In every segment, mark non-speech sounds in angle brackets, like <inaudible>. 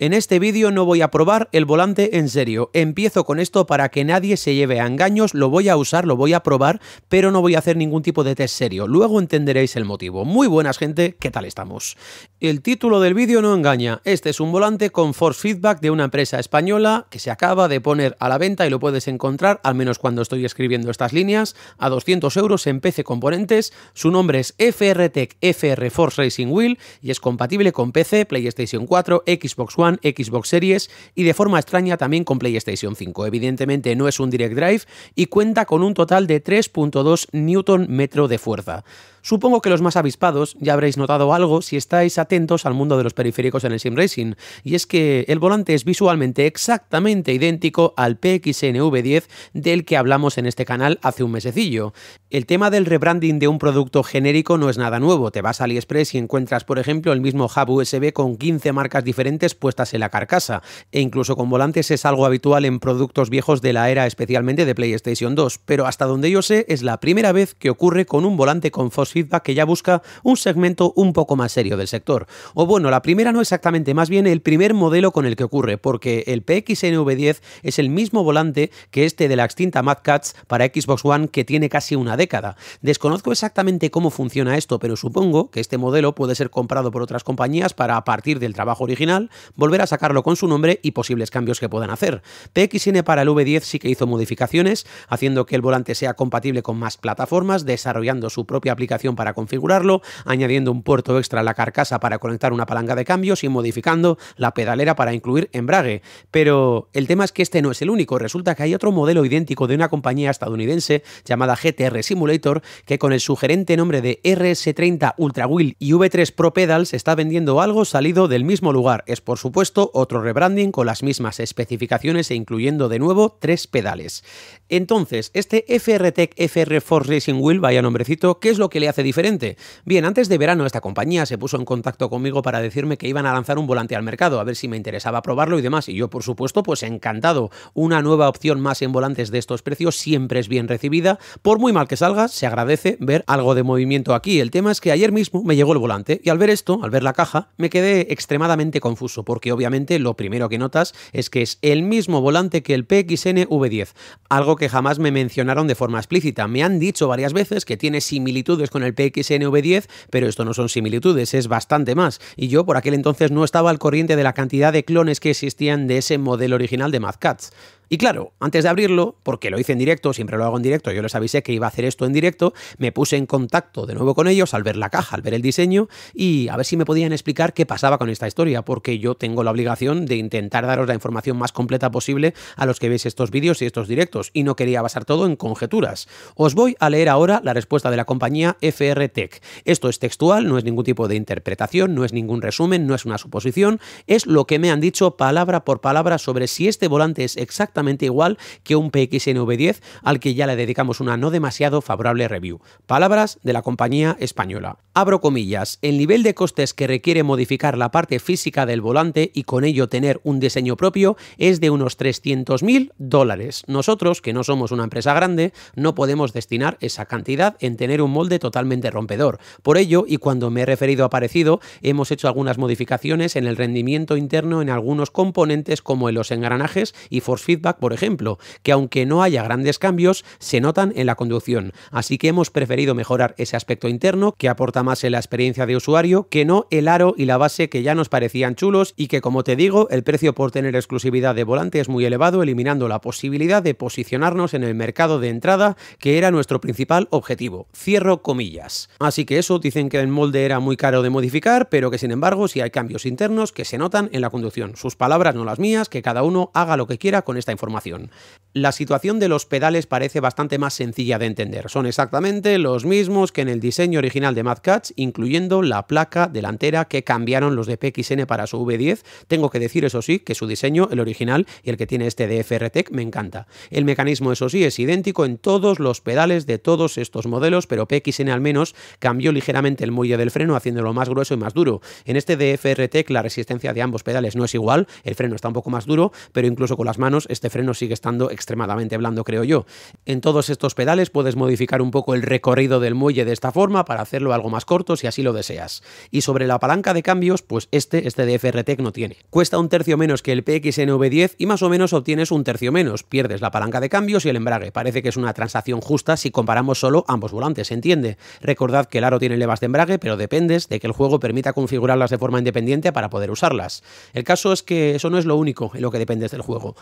En este vídeo no voy a probar el volante en serio, empiezo con esto para que nadie se lleve a engaños, lo voy a usar, lo voy a probar, pero no voy a hacer ningún tipo de test serio, luego entenderéis el motivo. Muy buenas gente, ¿qué tal estamos? El título del vídeo no engaña, este es un volante con force feedback de una empresa española que se acaba de poner a la venta y lo puedes encontrar, al menos cuando estoy escribiendo estas líneas, a 200 euros en PC Componentes, su nombre es FRTEC FR Force Racing Wheel y es compatible con PC, PlayStation 4, Xbox One, Xbox Series y de forma extraña también con PlayStation 5. Evidentemente no es un Direct Drive y cuenta con un total de 3.2 Newton metro de fuerza. Supongo que los más avispados ya habréis notado algo si estáis atentos al mundo de los periféricos en el sim racing, y es que el volante es visualmente exactamente idéntico al PXNV10 del que hablamos en este canal hace un mesecillo. El tema del rebranding de un producto genérico no es nada nuevo, te vas a AliExpress y encuentras por ejemplo el mismo hub USB con 15 marcas diferentes puestas en la carcasa, e incluso con volantes es algo habitual en productos viejos de la era especialmente de PlayStation 2, pero hasta donde yo sé es la primera vez que ocurre con un volante con fos feedback que ya busca un segmento un poco más serio del sector. O bueno, la primera no exactamente, más bien el primer modelo con el que ocurre, porque el PXNV10 es el mismo volante que este de la extinta Mad Cats para Xbox One que tiene casi una década. Desconozco exactamente cómo funciona esto, pero supongo que este modelo puede ser comprado por otras compañías para, a partir del trabajo original, volver a sacarlo con su nombre y posibles cambios que puedan hacer. PXN para el V10 sí que hizo modificaciones, haciendo que el volante sea compatible con más plataformas, desarrollando su propia aplicación para configurarlo, añadiendo un puerto extra a la carcasa para conectar una palanca de cambios y modificando la pedalera para incluir embrague. Pero el tema es que este no es el único, resulta que hay otro modelo idéntico de una compañía estadounidense llamada GTR Simulator que con el sugerente nombre de RS30 Ultra Wheel y V3 Pro Pedals está vendiendo algo salido del mismo lugar. Es por supuesto otro rebranding con las mismas especificaciones e incluyendo de nuevo tres pedales. Entonces, este FRTEC FR Force Racing Wheel, vaya nombrecito, ¿qué es lo que le hace diferente? Bien, antes de verano esta compañía se puso en contacto conmigo para decirme que iban a lanzar un volante al mercado, a ver si me interesaba probarlo y demás, y yo por supuesto pues encantado. Una nueva opción más en volantes de estos precios siempre es bien recibida, por muy mal que salga, se agradece ver algo de movimiento aquí. El tema es que ayer mismo me llegó el volante y al ver esto, al ver la caja, me quedé extremadamente confuso, porque obviamente lo primero que notas es que es el mismo volante que el PXN V10, algo que jamás me mencionaron de forma explícita. Me han dicho varias veces que tiene similitudes con el PXNV10, pero esto no son similitudes, es bastante más. Y yo por aquel entonces no estaba al corriente de la cantidad de clones que existían de ese modelo original de Mad Cats. Y claro, antes de abrirlo, porque lo hice en directo, siempre lo hago en directo, yo les avisé que iba a hacer esto en directo, me puse en contacto de nuevo con ellos al ver la caja, al ver el diseño y a ver si me podían explicar qué pasaba con esta historia, porque yo tengo la obligación de intentar daros la información más completa posible a los que veis estos vídeos y estos directos, y no quería basar todo en conjeturas. Os voy a leer ahora la respuesta de la compañía FRTEC Esto es textual, no es ningún tipo de interpretación, no es ningún resumen, no es una suposición, es lo que me han dicho palabra por palabra sobre si este volante es exactamente igual que un PXN PXNV10 al que ya le dedicamos una no demasiado favorable review. Palabras de la compañía española. Abro comillas, el nivel de costes que requiere modificar la parte física del volante y con ello tener un diseño propio es de unos 300.000 dólares. Nosotros, que no somos una empresa grande, no podemos destinar esa cantidad en tener un molde totalmente rompedor. Por ello, y cuando me he referido a parecido, hemos hecho algunas modificaciones en el rendimiento interno en algunos componentes como en los engranajes y force feedback por ejemplo, que aunque no haya grandes cambios, se notan en la conducción. Así que hemos preferido mejorar ese aspecto interno que aporta más en la experiencia de usuario que no el aro y la base que ya nos parecían chulos y que como te digo, el precio por tener exclusividad de volante es muy elevado, eliminando la posibilidad de posicionarnos en el mercado de entrada que era nuestro principal objetivo. Cierro comillas. Así que eso dicen que el molde era muy caro de modificar, pero que sin embargo si hay cambios internos que se notan en la conducción. Sus palabras no las mías, que cada uno haga lo que quiera con esta información. La situación de los pedales parece bastante más sencilla de entender. Son exactamente los mismos que en el diseño original de Mad incluyendo la placa delantera que cambiaron los de PXN para su V10. Tengo que decir, eso sí, que su diseño, el original y el que tiene este de Tech, me encanta. El mecanismo, eso sí, es idéntico en todos los pedales de todos estos modelos, pero PXN al menos cambió ligeramente el muelle del freno, haciéndolo más grueso y más duro. En este DFR Tech la resistencia de ambos pedales no es igual, el freno está un poco más duro, pero incluso con las manos este freno sigue estando extremadamente blando, creo yo. En todos estos pedales puedes modificar un poco el recorrido del muelle de esta forma para hacerlo algo más corto si así lo deseas. Y sobre la palanca de cambios, pues este, este de FRTEC no tiene. Cuesta un tercio menos que el PXNV10 y más o menos obtienes un tercio menos. Pierdes la palanca de cambios y el embrague. Parece que es una transacción justa si comparamos solo ambos volantes, ¿se entiende? Recordad que el aro tiene levas de embrague, pero dependes de que el juego permita configurarlas de forma independiente para poder usarlas. El caso es que eso no es lo único en lo que dependes del juego.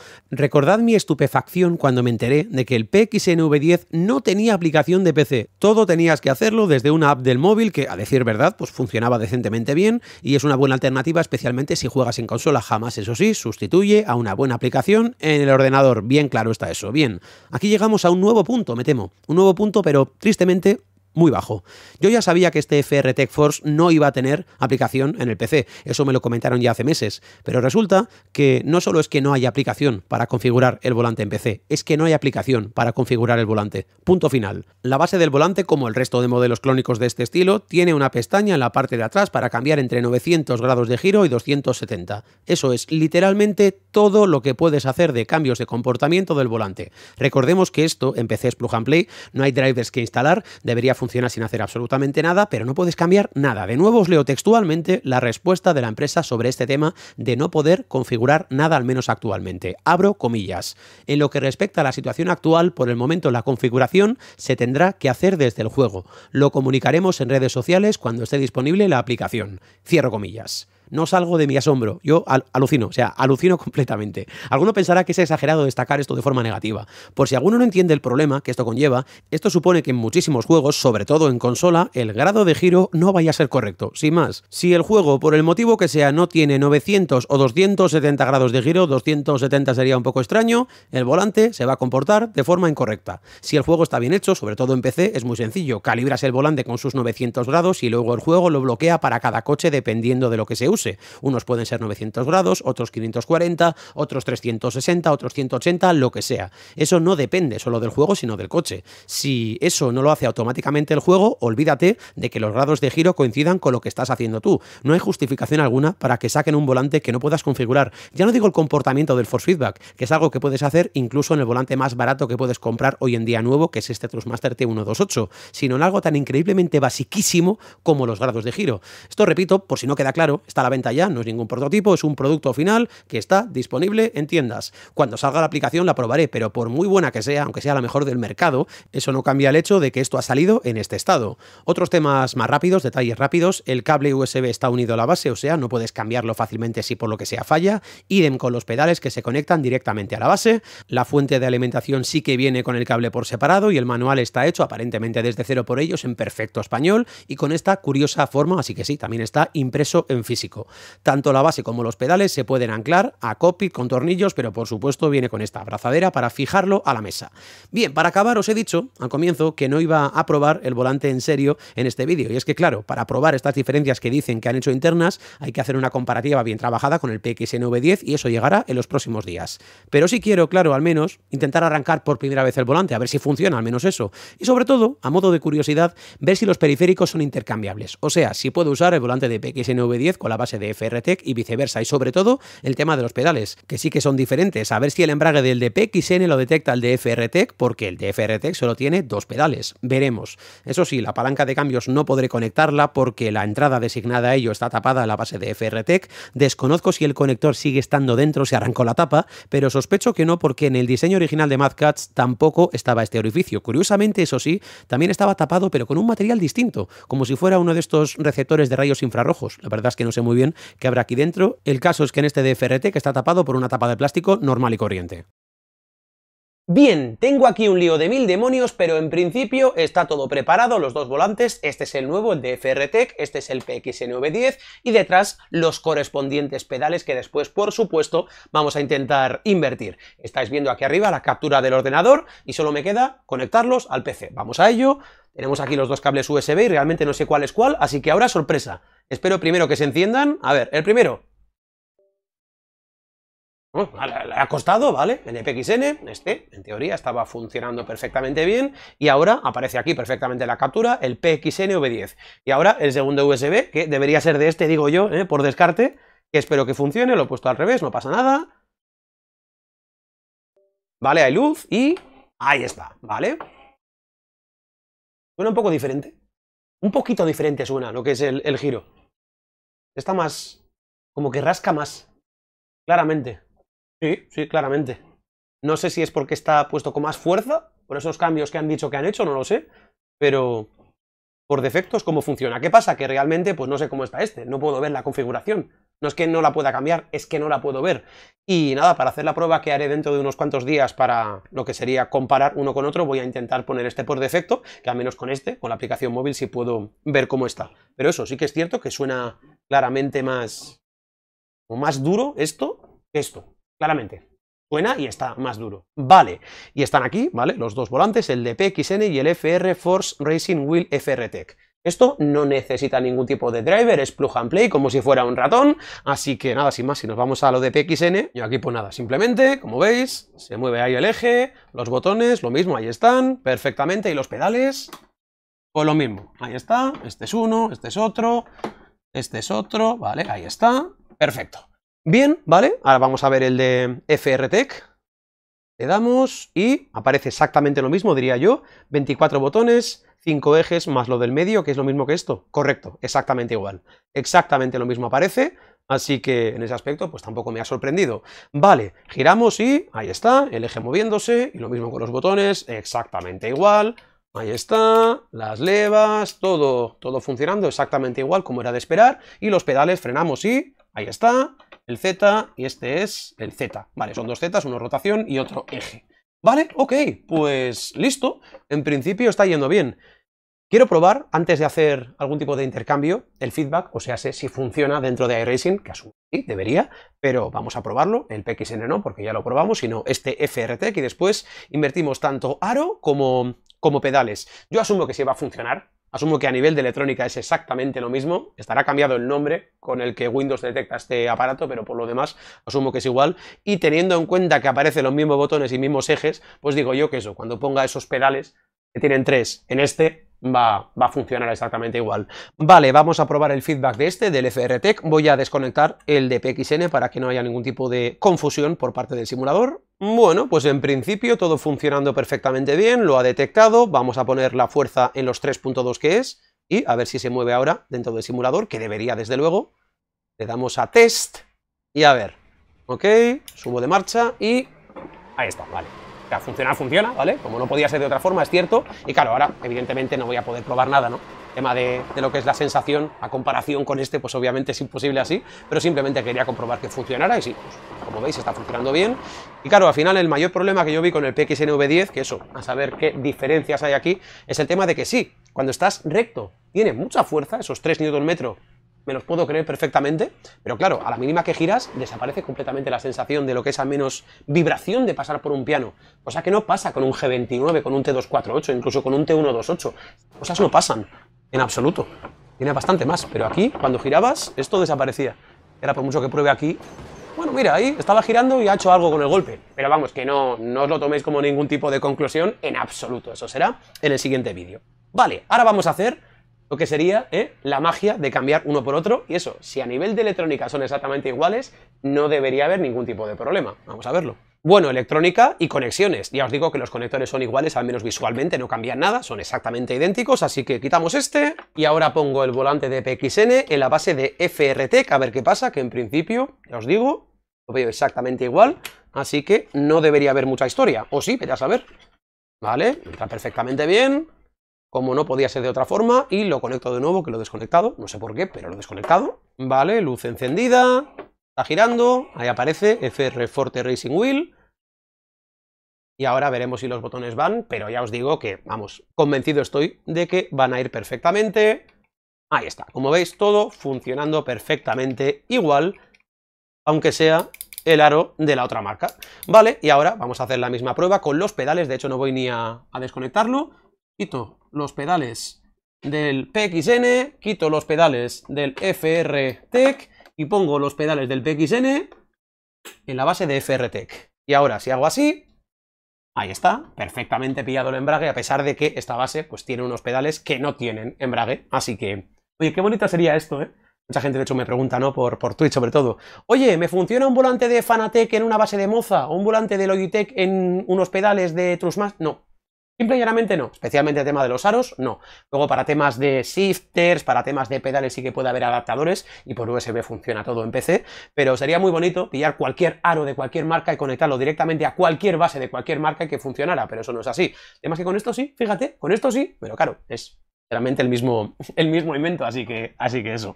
Recordad mi estupefacción cuando me enteré de que el PXNV10 no tenía aplicación de PC. Todo tenías que hacerlo desde una app del móvil que, a decir verdad, pues funcionaba decentemente bien y es una buena alternativa especialmente si juegas en consola. Jamás, eso sí, sustituye a una buena aplicación en el ordenador. Bien claro está eso. Bien, aquí llegamos a un nuevo punto, me temo. Un nuevo punto, pero tristemente muy bajo. Yo ya sabía que este FR Tech Force no iba a tener aplicación en el PC, eso me lo comentaron ya hace meses, pero resulta que no solo es que no hay aplicación para configurar el volante en PC, es que no hay aplicación para configurar el volante. Punto final. La base del volante, como el resto de modelos clónicos de este estilo, tiene una pestaña en la parte de atrás para cambiar entre 900 grados de giro y 270. Eso es literalmente todo lo que puedes hacer de cambios de comportamiento del volante. Recordemos que esto en PC es Plug and Play, no hay drivers que instalar, debería funcionar funciona sin hacer absolutamente nada, pero no puedes cambiar nada. De nuevo os leo textualmente la respuesta de la empresa sobre este tema de no poder configurar nada, al menos actualmente. Abro comillas. En lo que respecta a la situación actual, por el momento la configuración se tendrá que hacer desde el juego. Lo comunicaremos en redes sociales cuando esté disponible la aplicación. Cierro comillas no salgo de mi asombro. Yo alucino, o sea, alucino <laughs> completamente. Alguno pensará que es exagerado destacar esto de forma negativa. Por si alguno no entiende el problema que esto conlleva, esto supone que en muchísimos juegos, sobre todo en consola, el grado de giro no vaya a ser correcto. Sin más, si el juego, por el motivo que sea, no tiene 900 o 270 grados de giro, 270 sería un poco extraño, el volante se va a comportar de forma incorrecta. Si el juego está bien hecho, sobre todo en PC, es muy sencillo. Calibras el volante con sus 900 grados y luego el juego lo bloquea para cada coche dependiendo de lo que se use unos pueden ser 900 grados, otros 540, otros 360, otros 180, lo que sea. Eso no depende solo del juego, sino del coche. Si eso no lo hace automáticamente el juego, olvídate de que los grados de giro coincidan con lo que estás haciendo tú. No hay justificación alguna para que saquen un volante que no puedas configurar. Ya no digo el comportamiento del force feedback, que es algo que puedes hacer incluso en el volante más barato que puedes comprar hoy en día nuevo, que es este Trustmaster T128, sino en algo tan increíblemente basiquísimo como los grados de giro. Esto repito, por si no queda claro, está la venta ya, no es ningún prototipo, es un producto final que está disponible en tiendas. Cuando salga la aplicación la probaré, pero por muy buena que sea, aunque sea la mejor del mercado, eso no cambia el hecho de que esto ha salido en este estado. Otros temas más rápidos, detalles rápidos, el cable USB está unido a la base, o sea, no puedes cambiarlo fácilmente si por lo que sea falla, idem con los pedales que se conectan directamente a la base, la fuente de alimentación sí que viene con el cable por separado y el manual está hecho aparentemente desde cero por ellos en perfecto español y con esta curiosa forma, así que sí, también está impreso en físico. Tanto la base como los pedales se pueden anclar a copy con tornillos, pero por supuesto viene con esta abrazadera para fijarlo a la mesa. Bien, para acabar os he dicho al comienzo que no iba a probar el volante en serio en este vídeo, y es que claro, para probar estas diferencias que dicen que han hecho internas, hay que hacer una comparativa bien trabajada con el pxn V10 y eso llegará en los próximos días. Pero sí quiero, claro, al menos intentar arrancar por primera vez el volante, a ver si funciona, al menos eso. Y sobre todo, a modo de curiosidad, ver si los periféricos son intercambiables. O sea, si puedo usar el volante de pxn V10 con la base de FRTEC y viceversa. Y sobre todo el tema de los pedales, que sí que son diferentes. A ver si el embrague del de lo detecta el de FRTEC, porque el de FRTEC solo tiene dos pedales. Veremos. Eso sí, la palanca de cambios no podré conectarla porque la entrada designada a ello está tapada a la base de FRTEC. Desconozco si el conector sigue estando dentro, se arrancó la tapa, pero sospecho que no porque en el diseño original de Mad tampoco estaba este orificio. Curiosamente, eso sí, también estaba tapado pero con un material distinto, como si fuera uno de estos receptores de rayos infrarrojos. La verdad es que no sé muy bien que habrá aquí dentro. El caso es que en este DFRT, que está tapado por una tapa de plástico normal y corriente. Bien, tengo aquí un lío de mil demonios, pero en principio está todo preparado, los dos volantes, este es el nuevo, el de FRTEC, este es el PXNV10 y detrás los correspondientes pedales que después, por supuesto, vamos a intentar invertir. Estáis viendo aquí arriba la captura del ordenador, y solo me queda conectarlos al PC. Vamos a ello, tenemos aquí los dos cables USB, y realmente no sé cuál es cuál, así que ahora sorpresa. Espero primero que se enciendan, a ver, el primero, le ha costado, ¿vale? En PXN, este, en teoría, estaba funcionando perfectamente bien y ahora aparece aquí perfectamente la captura, el PXN V10. Y ahora el segundo USB, que debería ser de este, digo yo, ¿eh? por descarte, que espero que funcione, lo he puesto al revés, no pasa nada. Vale, hay luz y ahí está, ¿vale? Suena un poco diferente. Un poquito diferente suena lo que es el giro. Está más... como que rasca más. Claramente. Sí, sí, claramente. No sé si es porque está puesto con más fuerza, por esos cambios que han dicho que han hecho, no lo sé, pero por defectos cómo funciona. ¿Qué pasa? Que realmente pues no sé cómo está este, no puedo ver la configuración. No es que no la pueda cambiar, es que no la puedo ver. Y nada, para hacer la prueba que haré dentro de unos cuantos días para lo que sería comparar uno con otro, voy a intentar poner este por defecto, que al menos con este, con la aplicación móvil, sí puedo ver cómo está. Pero eso, sí que es cierto que suena claramente más, más duro esto que esto claramente. Suena y está más duro. Vale. Y están aquí, ¿vale? Los dos volantes, el PXN y el FR Force Racing Wheel FR Tech. Esto no necesita ningún tipo de driver, es plug and play, como si fuera un ratón. Así que nada, sin más, si nos vamos a lo de PXN, yo aquí pues nada, simplemente, como veis, se mueve ahí el eje, los botones, lo mismo, ahí están, perfectamente, y los pedales, pues lo mismo, ahí está, este es uno, este es otro, este es otro, vale, ahí está, perfecto. Bien, ¿vale? Ahora vamos a ver el de FRTech. Le damos y aparece exactamente lo mismo, diría yo. 24 botones, 5 ejes más lo del medio, que es lo mismo que esto. Correcto, exactamente igual. Exactamente lo mismo aparece, así que en ese aspecto pues tampoco me ha sorprendido. Vale, giramos y ahí está, el eje moviéndose, y lo mismo con los botones, exactamente igual. Ahí está, las levas, todo, todo funcionando exactamente igual como era de esperar. Y los pedales frenamos y ahí está, el Z y este es el Z. Vale, son dos Zetas, uno rotación y otro eje. Vale, ok, pues listo. En principio está yendo bien. Quiero probar, antes de hacer algún tipo de intercambio, el feedback, o sea, sé si funciona dentro de iRacing, que asumo que sí, debería, pero vamos a probarlo, el PXN no, porque ya lo probamos, sino este FRT, que después invertimos tanto aro como, como pedales. Yo asumo que sí va a funcionar, Asumo que a nivel de electrónica es exactamente lo mismo, estará cambiado el nombre con el que Windows detecta este aparato, pero por lo demás asumo que es igual. Y teniendo en cuenta que aparecen los mismos botones y mismos ejes, pues digo yo que eso, cuando ponga esos pedales que tienen tres en este, Va, va, a funcionar exactamente igual. Vale, vamos a probar el feedback de este, del FRTEC. Voy a desconectar el de PXN para que no haya ningún tipo de confusión por parte del simulador. Bueno, pues en principio todo funcionando perfectamente bien, lo ha detectado. Vamos a poner la fuerza en los 3.2 que es y a ver si se mueve ahora dentro del simulador, que debería desde luego. Le damos a test y a ver. Ok, subo de marcha y... Ahí está, vale funcionar funciona, ¿vale? Como no podía ser de otra forma, es cierto. Y claro, ahora evidentemente no voy a poder probar nada, ¿no? El tema de, de, lo que es la sensación a comparación con este, pues obviamente es imposible así, pero simplemente quería comprobar que funcionara y sí, pues, como veis está funcionando bien. Y claro, al final el mayor problema que yo vi con el PXNV10, que eso, a saber qué diferencias hay aquí, es el tema de que sí, cuando estás recto, tiene mucha fuerza, esos 3 Nm me los puedo creer perfectamente, pero claro, a la mínima que giras desaparece completamente la sensación de lo que es a menos vibración de pasar por un piano, cosa que no pasa con un G29, con un T248, incluso con un T128, cosas no pasan, en absoluto, tiene bastante más, pero aquí cuando girabas esto desaparecía, era por mucho que pruebe aquí, bueno, mira, ahí estaba girando y ha hecho algo con el golpe. Pero vamos, que no, no os lo toméis como ningún tipo de conclusión en absoluto. Eso será en el siguiente vídeo. Vale, ahora vamos a hacer lo que sería ¿eh? la magia de cambiar uno por otro. Y eso, si a nivel de electrónica son exactamente iguales, no debería haber ningún tipo de problema. Vamos a verlo. Bueno, electrónica y conexiones. Ya os digo que los conectores son iguales, al menos visualmente, no cambian nada, son exactamente idénticos, así que quitamos este. Y ahora pongo el volante de PXN en la base de FRT, a ver qué pasa, que en principio, ya os digo, lo veo exactamente igual, así que no debería haber mucha historia. O sí, pero a saber. Vale, está perfectamente bien como no podía ser de otra forma, y lo conecto de nuevo, que lo he desconectado, no sé por qué, pero lo he desconectado. Vale, luz encendida, está girando, ahí aparece FR Forte Racing Wheel, y ahora veremos si los botones van, pero ya os digo que, vamos, convencido estoy de que van a ir perfectamente. Ahí está, como veis, todo funcionando perfectamente igual, aunque sea el aro de la otra marca. Vale, y ahora vamos a hacer la misma prueba con los pedales, de hecho no voy ni a, desconectarlo, quito los pedales del PXN, quito los pedales del FRTEC y pongo los pedales del PXN en la base de FRTEC. Y ahora, si hago así, ahí está, perfectamente pillado el embrague, a pesar de que esta base pues tiene unos pedales que no tienen embrague, así que... Oye, qué bonito sería esto, ¿eh? Mucha gente, de hecho, me pregunta, ¿no? Por, por Twitch, sobre todo. Oye, ¿me funciona un volante de Fanatec en una base de moza? ¿O un volante de Logitech en unos pedales de Trusmas? No, Simple y llanamente no, especialmente el tema de los aros, no. Luego para temas de shifters, para temas de pedales sí que puede haber adaptadores y por USB funciona todo en PC, pero sería muy bonito pillar cualquier aro de cualquier marca y conectarlo directamente a cualquier base de cualquier marca y que funcionara, pero eso no es así. Además que con esto sí, fíjate, con esto sí, pero claro, es realmente el mismo, <laughs> el mismo invento, así que, así que eso.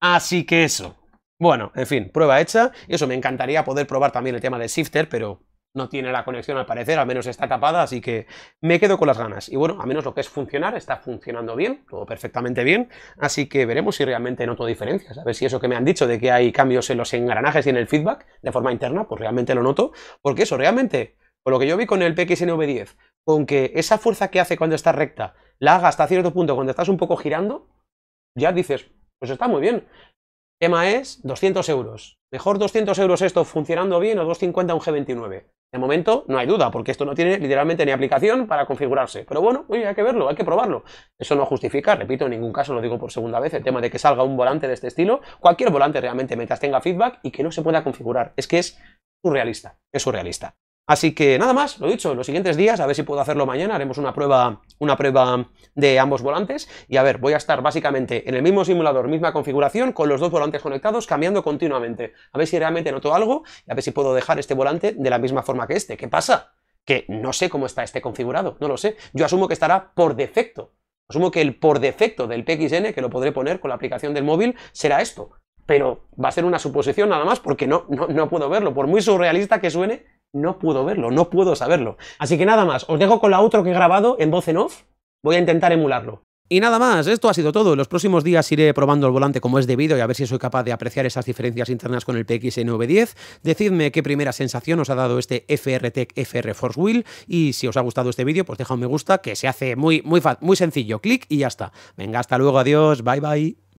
Así que eso. Bueno, en fin, prueba hecha. Y eso, me encantaría poder probar también el tema de shifter, pero no tiene la conexión al parecer, al menos está tapada, así que me quedo con las ganas. Y bueno, a menos lo que es funcionar está funcionando bien, todo perfectamente bien, así que veremos si realmente noto diferencias, a ver si eso que me han dicho de que hay cambios en los engranajes y en el feedback de forma interna, pues realmente lo noto, porque eso realmente, por lo que yo vi con el PXNV10, con que esa fuerza que hace cuando está recta, la haga hasta cierto punto cuando estás un poco girando, ya dices, pues está muy bien. tema es 200 euros. Mejor 200 euros esto funcionando bien o 250 un G29 momento no hay duda, porque esto no tiene literalmente ni aplicación para configurarse. Pero bueno, hay que verlo, hay que probarlo. Eso no justifica, repito, en ningún caso, lo digo por segunda vez, el tema de que salga un volante de este estilo, cualquier volante realmente mientras tenga feedback y que no se pueda configurar. Es que es surrealista, es surrealista. Así que nada más, lo dicho, en los siguientes días, a ver si puedo hacerlo mañana, haremos una prueba una prueba de ambos volantes y a ver, voy a estar básicamente en el mismo simulador, misma configuración, con los dos volantes conectados, cambiando continuamente. A ver si realmente noto algo y a ver si puedo dejar este volante de la misma forma que este. ¿Qué pasa? Que no sé cómo está este configurado, no lo sé. Yo asumo que estará por defecto. Asumo que el por defecto del PXN, que lo podré poner con la aplicación del móvil, será esto. Pero va a ser una suposición nada más porque no, no, no puedo verlo. Por muy surrealista que suene, no puedo verlo, no puedo saberlo. Así que nada más, os dejo con la otro que he grabado en voz en off, voy a intentar emularlo. Y nada más, esto ha sido todo. En los próximos días iré probando el volante como es debido y a ver si soy capaz de apreciar esas diferencias internas con el pxn 10 Decidme qué primera sensación os ha dado este FRTEC FR Force Wheel y si os ha gustado este vídeo, pues deja un me gusta que se hace muy, muy, muy sencillo. Clic y ya está. Venga, hasta luego, adiós, bye bye.